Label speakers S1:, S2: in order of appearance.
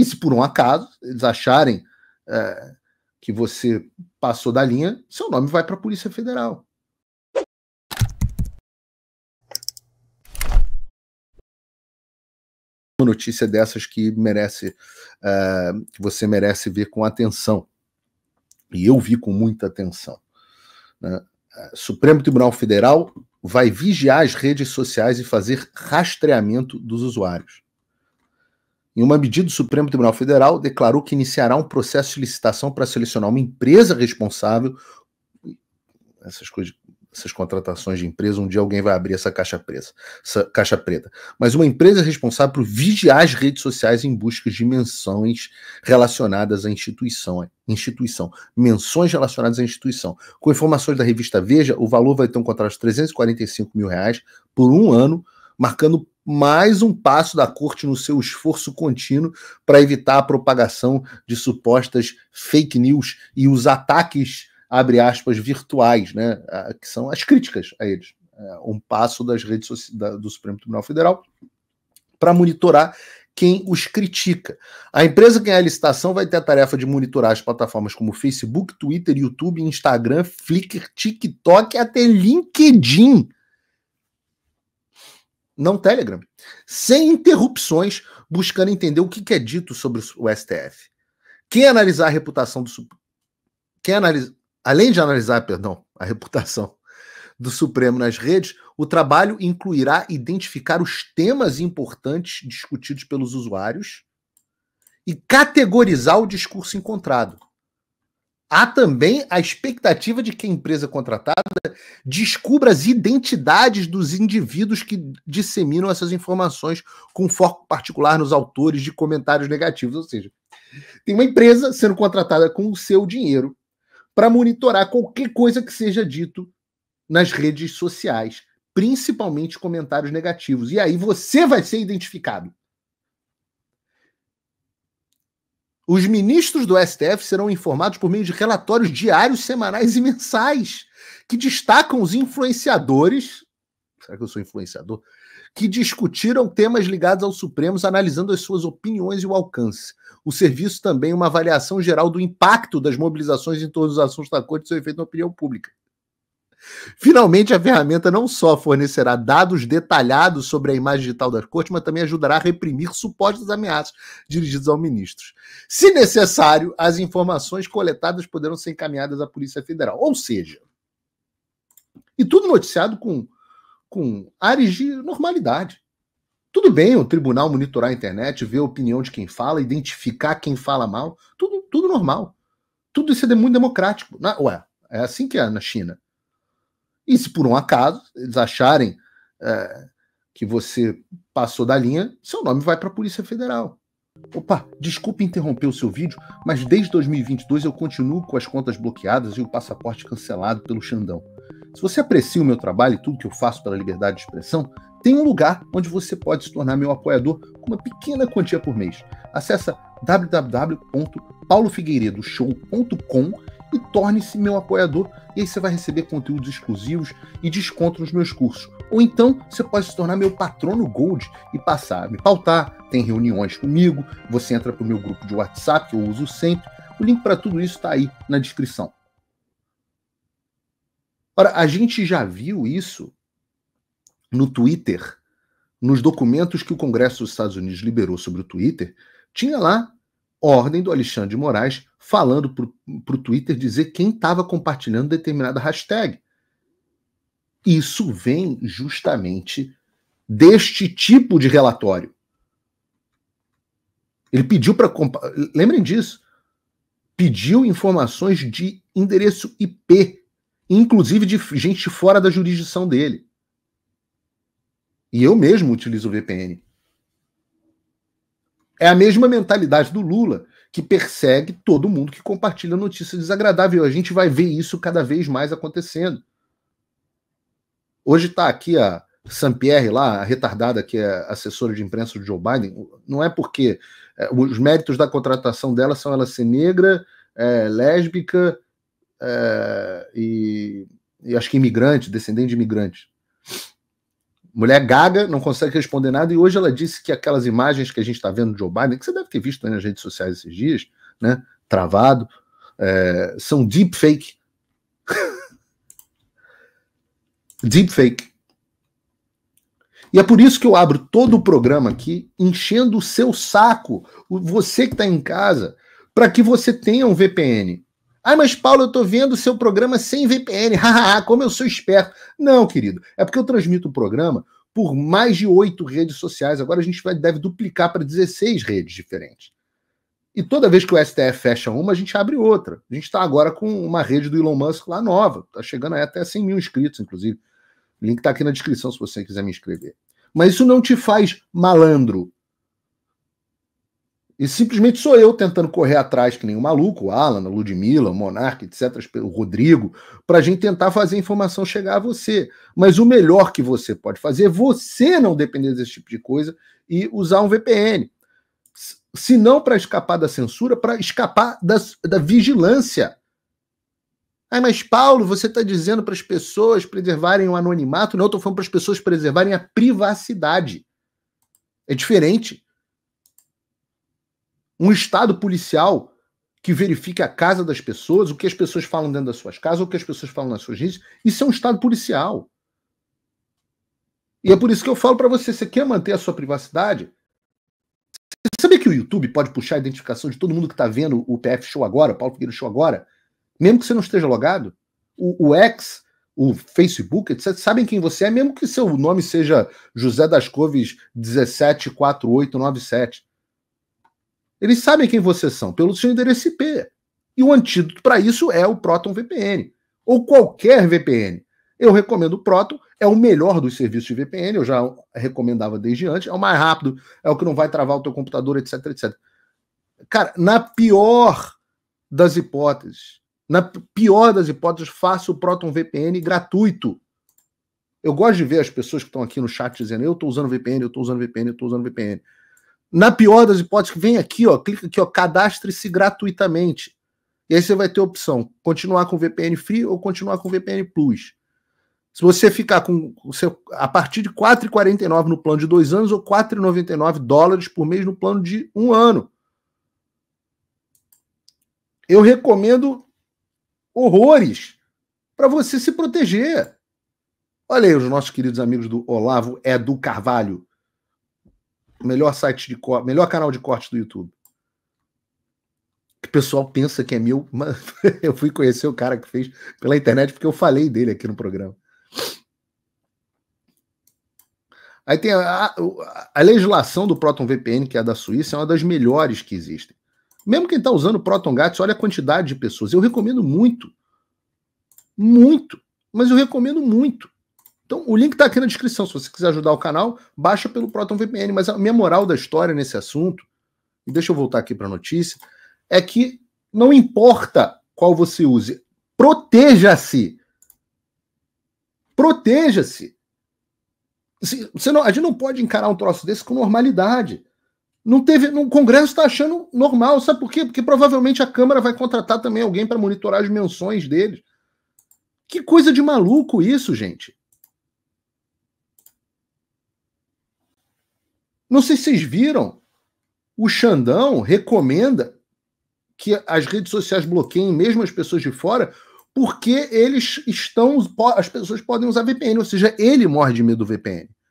S1: E se por um acaso eles acharem é, que você passou da linha, seu nome vai para a Polícia Federal. Uma notícia dessas que merece é, que você merece ver com atenção. E eu vi com muita atenção. Né? É, Supremo Tribunal Federal vai vigiar as redes sociais e fazer rastreamento dos usuários. Em uma medida, o Supremo Tribunal Federal declarou que iniciará um processo de licitação para selecionar uma empresa responsável. Essas coisas, essas contratações de empresa, um dia alguém vai abrir essa caixa, presa, essa caixa preta. Mas uma empresa responsável por vigiar as redes sociais em busca de menções relacionadas à instituição. Instituição. Menções relacionadas à instituição. Com informações da revista Veja, o valor vai ter um contrato de 345 mil reais por um ano, marcando mais um passo da corte no seu esforço contínuo para evitar a propagação de supostas fake news e os ataques, abre aspas, virtuais, né, ah, que são as críticas a eles. É um passo das redes do Supremo Tribunal Federal para monitorar quem os critica. A empresa que ganhar a licitação vai ter a tarefa de monitorar as plataformas como Facebook, Twitter, YouTube, Instagram, Flickr, TikTok e até LinkedIn não Telegram, sem interrupções, buscando entender o que é dito sobre o STF. Quem analisar a reputação do Supremo, analisa, além de analisar, perdão, a reputação do Supremo nas redes, o trabalho incluirá identificar os temas importantes discutidos pelos usuários e categorizar o discurso encontrado. Há também a expectativa de que a empresa contratada descubra as identidades dos indivíduos que disseminam essas informações com foco particular nos autores de comentários negativos. Ou seja, tem uma empresa sendo contratada com o seu dinheiro para monitorar qualquer coisa que seja dito nas redes sociais, principalmente comentários negativos. E aí você vai ser identificado. Os ministros do STF serão informados por meio de relatórios diários, semanais e mensais, que destacam os influenciadores. Será que eu sou influenciador? Que discutiram temas ligados ao Supremo, analisando as suas opiniões e o alcance. O serviço também é uma avaliação geral do impacto das mobilizações em torno dos assuntos da corte e seu é efeito na opinião pública. Finalmente, a ferramenta não só fornecerá dados detalhados sobre a imagem digital das cortes, mas também ajudará a reprimir supostas ameaças dirigidas aos ministros. Se necessário, as informações coletadas poderão ser encaminhadas à Polícia Federal. Ou seja, e tudo noticiado com, com ares de normalidade. Tudo bem o tribunal monitorar a internet, ver a opinião de quem fala, identificar quem fala mal, tudo, tudo normal. Tudo isso é muito democrático. Na, ué, é assim que é na China. E se por um acaso eles acharem é, que você passou da linha, seu nome vai para a Polícia Federal. Opa, desculpe interromper o seu vídeo, mas desde 2022 eu continuo com as contas bloqueadas e o passaporte cancelado pelo Xandão. Se você aprecia o meu trabalho e tudo que eu faço pela liberdade de expressão, tem um lugar onde você pode se tornar meu apoiador com uma pequena quantia por mês. Acesse www.paulofigueiredoshow.com e torne-se meu apoiador. E aí você vai receber conteúdos exclusivos e desconto nos meus cursos. Ou então você pode se tornar meu patrono Gold e passar a me pautar. Tem reuniões comigo, você entra para o meu grupo de WhatsApp que eu uso sempre. O link para tudo isso está aí na descrição. Ora, a gente já viu isso no Twitter, nos documentos que o Congresso dos Estados Unidos liberou sobre o Twitter, tinha lá ordem do Alexandre de Moraes falando para o Twitter dizer quem estava compartilhando determinada hashtag. Isso vem justamente deste tipo de relatório. Ele pediu para. Lembrem disso. Pediu informações de endereço IP, inclusive de gente fora da jurisdição dele. E eu mesmo utilizo o VPN. É a mesma mentalidade do Lula, que persegue todo mundo que compartilha notícia desagradável. A gente vai ver isso cada vez mais acontecendo. Hoje está aqui a Sampierre, lá, a retardada que é assessora de imprensa do Joe Biden. Não é porque é, os méritos da contratação dela são ela ser negra, é, lésbica é, e, e acho que imigrante, descendente de imigrante. Mulher gaga, não consegue responder nada, e hoje ela disse que aquelas imagens que a gente está vendo de Joe Biden, que você deve ter visto nas redes sociais esses dias, né? Travado, é, são deep fake E é por isso que eu abro todo o programa aqui, enchendo o seu saco, você que está em casa, para que você tenha um VPN. Ah, mas Paulo, eu estou vendo o seu programa sem VPN. Haha, como eu sou esperto. Não, querido. É porque eu transmito o programa por mais de oito redes sociais. Agora a gente vai, deve duplicar para 16 redes diferentes. E toda vez que o STF fecha uma, a gente abre outra. A gente está agora com uma rede do Elon Musk lá nova. Está chegando aí até 100 mil inscritos, inclusive. O link está aqui na descrição se você quiser me inscrever. Mas isso não te faz malandro. E simplesmente sou eu tentando correr atrás, que nem o maluco, o Alan, o Ludmilla, o Monark, etc., o Rodrigo, para a gente tentar fazer a informação chegar a você. Mas o melhor que você pode fazer é você não depender desse tipo de coisa e usar um VPN. Se não para escapar da censura, para escapar da vigilância. Ah, mas Paulo, você está dizendo para as pessoas preservarem o anonimato? Não, eu estou falando para as pessoas preservarem a privacidade. É diferente. Um Estado policial que verifique a casa das pessoas, o que as pessoas falam dentro das suas casas, o que as pessoas falam nas suas redes, isso é um Estado policial. E é por isso que eu falo para você, você quer manter a sua privacidade? Você sabia que o YouTube pode puxar a identificação de todo mundo que está vendo o PF Show agora, o Paulo Figueiredo Show agora, mesmo que você não esteja logado? O, o X, o Facebook, etc., sabem quem você é, mesmo que seu nome seja José das Coves 174897. Eles sabem quem vocês são, pelo seu endereço IP. E o antídoto para isso é o Proton VPN, ou qualquer VPN. Eu recomendo o Proton, é o melhor dos serviços de VPN, eu já recomendava desde antes, é o mais rápido, é o que não vai travar o teu computador, etc, etc. Cara, na pior das hipóteses, na pior das hipóteses, faça o Proton VPN gratuito. Eu gosto de ver as pessoas que estão aqui no chat dizendo: eu estou usando VPN, eu estou usando VPN, eu estou usando VPN. Na pior das hipóteses, vem aqui, ó, clica aqui, ó, cadastre-se gratuitamente. E aí você vai ter a opção continuar com VPN Free ou continuar com VPN Plus. Se você ficar com a partir de 4,49 no plano de dois anos ou 4,99 dólares por mês no plano de um ano. Eu recomendo horrores para você se proteger. Olha aí os nossos queridos amigos do Olavo Edu Carvalho melhor site de corte, melhor canal de corte do YouTube. Que o pessoal pensa que é meu, mas eu fui conhecer o cara que fez pela internet porque eu falei dele aqui no programa. Aí tem a, a, a legislação do Proton VPN, que é a da Suíça, é uma das melhores que existem. Mesmo quem está usando o Proton Gats, olha a quantidade de pessoas. Eu recomendo muito. Muito. Mas eu recomendo muito. Então, o link está aqui na descrição. Se você quiser ajudar o canal, baixa pelo Proton VPN. Mas a minha moral da história nesse assunto, e deixa eu voltar aqui para a notícia, é que não importa qual você use, proteja-se. Proteja-se. Assim, você não, a gente não pode encarar um troço desse com normalidade. Não teve, no Congresso está achando normal, sabe por quê? Porque provavelmente a Câmara vai contratar também alguém para monitorar as menções deles. Que coisa de maluco isso, gente. Não sei se vocês viram, o Xandão recomenda que as redes sociais bloqueiem mesmo as pessoas de fora, porque eles estão. As pessoas podem usar VPN, ou seja, ele morre de medo do VPN.